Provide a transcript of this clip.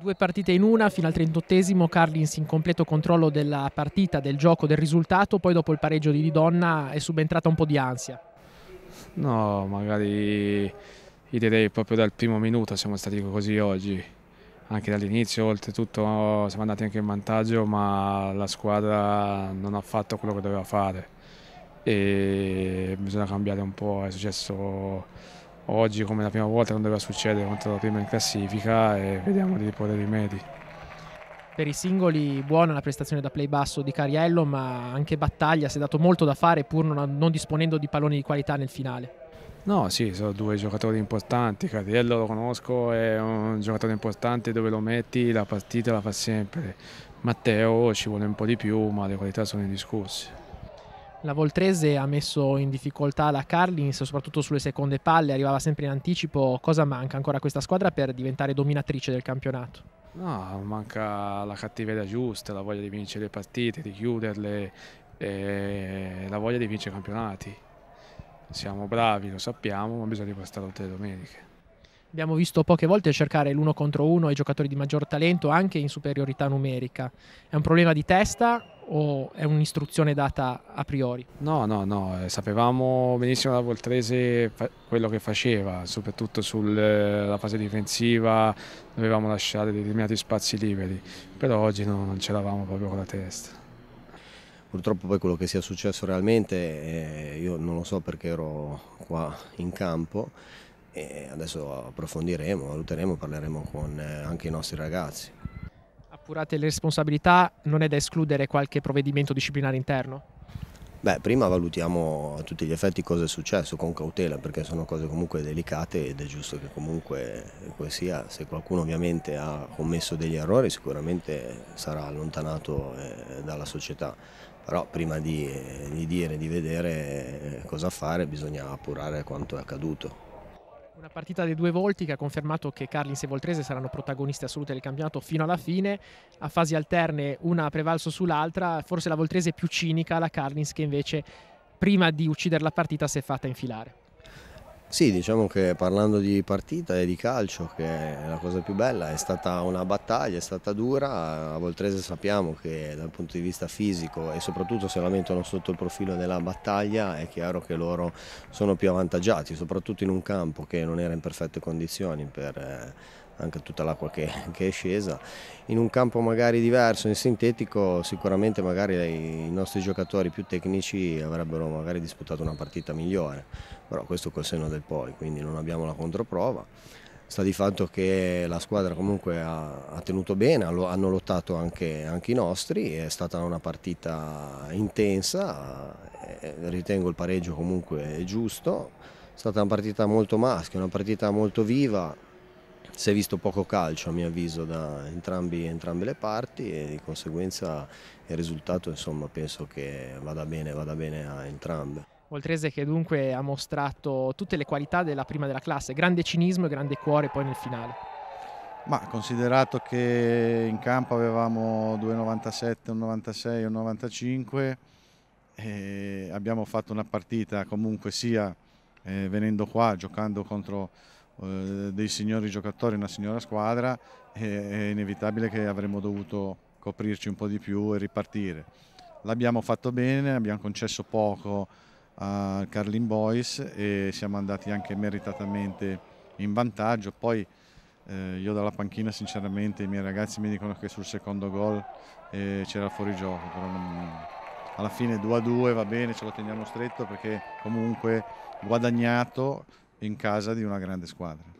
Due partite in una, fino al 38esimo, Carlins in completo controllo della partita, del gioco, del risultato, poi dopo il pareggio di Donna è subentrata un po' di ansia. No, magari direi proprio dal primo minuto siamo stati così oggi, anche dall'inizio oltretutto siamo andati anche in vantaggio ma la squadra non ha fatto quello che doveva fare e bisogna cambiare un po', è successo oggi come la prima volta non doveva succedere contro la prima in classifica e vediamo di porre rimedi. Per i singoli buona la prestazione da play basso di Cariello, ma anche Battaglia si è dato molto da fare pur non, non disponendo di palloni di qualità nel finale. No, sì, sono due giocatori importanti, Cariello lo conosco, è un giocatore importante dove lo metti, la partita la fa sempre. Matteo ci vuole un po' di più, ma le qualità sono indiscusse. La Voltrese ha messo in difficoltà la Carlins, soprattutto sulle seconde palle, arrivava sempre in anticipo. Cosa manca ancora a questa squadra per diventare dominatrice del campionato? No, manca la cattiveria giusta, la voglia di vincere le partite, di chiuderle, la voglia di vincere i campionati. Siamo bravi, lo sappiamo, ma bisogna passare tutte le domeniche. Abbiamo visto poche volte cercare l'uno contro uno ai giocatori di maggior talento anche in superiorità numerica. È un problema di testa o è un'istruzione data a priori? No, no, no, eh, sapevamo benissimo da Voltrese quello che faceva, soprattutto sulla eh, fase difensiva dovevamo lasciare determinati spazi liberi, però oggi no, non ce l'avamo proprio con la testa. Purtroppo poi quello che sia successo realmente, eh, io non lo so perché ero qua in campo, e adesso approfondiremo, valuteremo, parleremo con eh, anche i nostri ragazzi appurate le responsabilità, non è da escludere qualche provvedimento disciplinare interno? Beh, prima valutiamo a tutti gli effetti cosa è successo con cautela, perché sono cose comunque delicate ed è giusto che comunque sia, se qualcuno ovviamente ha commesso degli errori sicuramente sarà allontanato eh, dalla società, però prima di, eh, di dire, di vedere eh, cosa fare bisogna appurare quanto è accaduto. Una partita dei due volti che ha confermato che Carlins e Voltrese saranno protagoniste assolute del campionato fino alla fine, a fasi alterne una ha prevalso sull'altra, forse la Voltrese è più cinica, la Carlins che invece prima di uccidere la partita si è fatta infilare. Sì, diciamo che parlando di partita e di calcio, che è la cosa più bella, è stata una battaglia, è stata dura, a Voltrese sappiamo che dal punto di vista fisico e soprattutto se la mettono sotto il profilo della battaglia è chiaro che loro sono più avvantaggiati, soprattutto in un campo che non era in perfette condizioni per eh, anche tutta l'acqua che, che, è scesa. In un campo magari diverso, in sintetico, sicuramente magari i nostri giocatori più tecnici avrebbero magari disputato una partita migliore, però questo col seno del poi, quindi non abbiamo la controprova. Sta di fatto che la squadra comunque ha, ha tenuto bene, hanno lottato anche, anche i nostri, è stata una partita intensa, eh, ritengo il pareggio comunque giusto, è stata una partita molto maschia, una partita molto viva, si è visto poco calcio a mio avviso da entrambi, entrambe le parti e di conseguenza il risultato insomma, penso che vada bene, vada bene a entrambe. Oltrese che dunque ha mostrato tutte le qualità della prima della classe, grande cinismo e grande cuore poi nel finale. Ma considerato che in campo avevamo 2,97, 1,96, 1,95 e abbiamo fatto una partita comunque sia eh, venendo qua, giocando contro eh, dei signori giocatori, una signora squadra, è inevitabile che avremmo dovuto coprirci un po' di più e ripartire. L'abbiamo fatto bene, abbiamo concesso poco a Carlin Boys e siamo andati anche meritatamente in vantaggio. Poi eh, io dalla panchina sinceramente i miei ragazzi mi dicono che sul secondo gol eh, c'era fuorigioco, però non... alla fine 2 a 2 va bene, ce lo teniamo stretto perché comunque guadagnato in casa di una grande squadra.